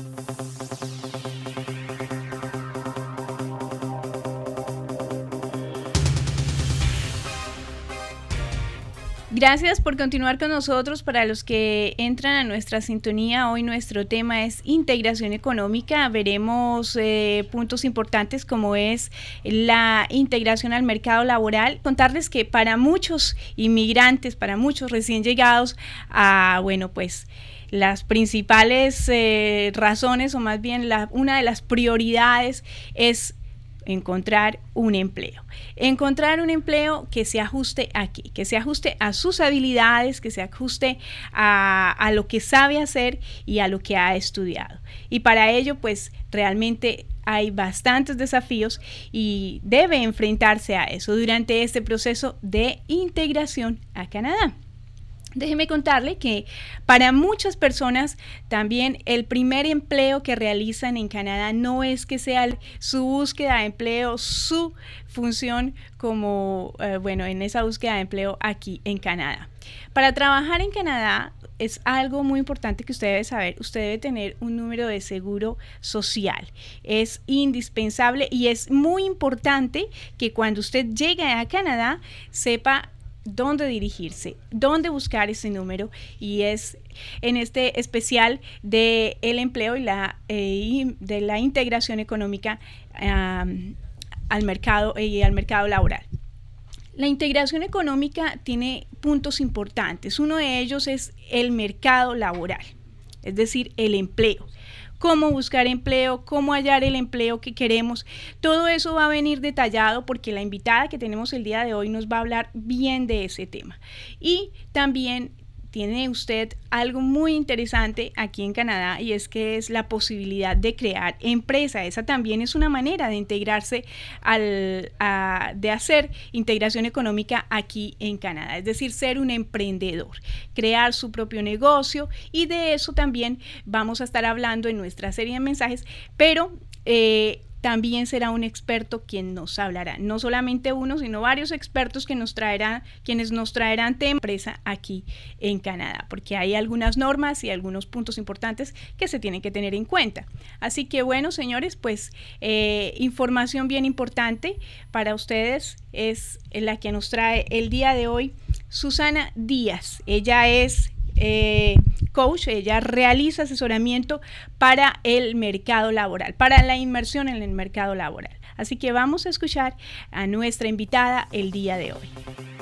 Thank you. Gracias por continuar con nosotros. Para los que entran a nuestra sintonía, hoy nuestro tema es integración económica. Veremos eh, puntos importantes como es la integración al mercado laboral. Contarles que para muchos inmigrantes, para muchos recién llegados a, ah, bueno, pues las principales eh, razones o más bien una de las prioridades es encontrar un empleo. Encontrar un empleo que se ajuste aquí, que se ajuste a sus habilidades, que se ajuste a, lo que sabe hacer y a lo que ha estudiado. Y para ello, pues realmente hay bastantes desafíos y debe enfrentarse a eso durante este proceso de integración a Canadá. Déjeme contarle que para muchas personas también el primer empleo que realizan en Canadá no es que sea su búsqueda de empleo, su función como, eh, bueno, en esa búsqueda de empleo aquí en Canadá. Para trabajar en Canadá es algo muy importante que usted debe saber. Usted debe tener un número de seguro social. Es indispensable y es muy importante que cuando usted llegue a Canadá sepa dónde dirigirse, dónde buscar ese número y es en este especial de el empleo y la eh, de la integración económica al mercado eh, y al mercado laboral. La integración económica tiene puntos importantes. Uno de ellos es el mercado laboral, es decir, el empleo cómo buscar empleo, cómo hallar el empleo que queremos. Todo eso va a venir detallado porque la invitada que tenemos el día de hoy nos va a hablar bien de ese tema. Y también tiene usted algo muy interesante aquí en Canadá y es que es la posibilidad de crear empresa. Esa también es una manera de integrarse, al, de hacer integración económica aquí en Canadá, es decir, ser un emprendedor, crear su propio negocio y de eso también vamos a estar hablando en nuestra serie de mensajes, pero... Eh, también será un experto quien nos hablará. No solamente uno, sino varios expertos que nos traerán, quienes nos traerán tema empresa aquí en Canadá, porque hay algunas normas y algunos puntos importantes que se tienen que tener en cuenta. Así que bueno, señores, pues eh, información bien importante para ustedes es la que nos trae el día de hoy Susana Díaz. Ella es eh, coach, ella realiza asesoramiento para el mercado laboral, para la inmersión en el mercado laboral. Así que vamos a escuchar a nuestra invitada el día de hoy.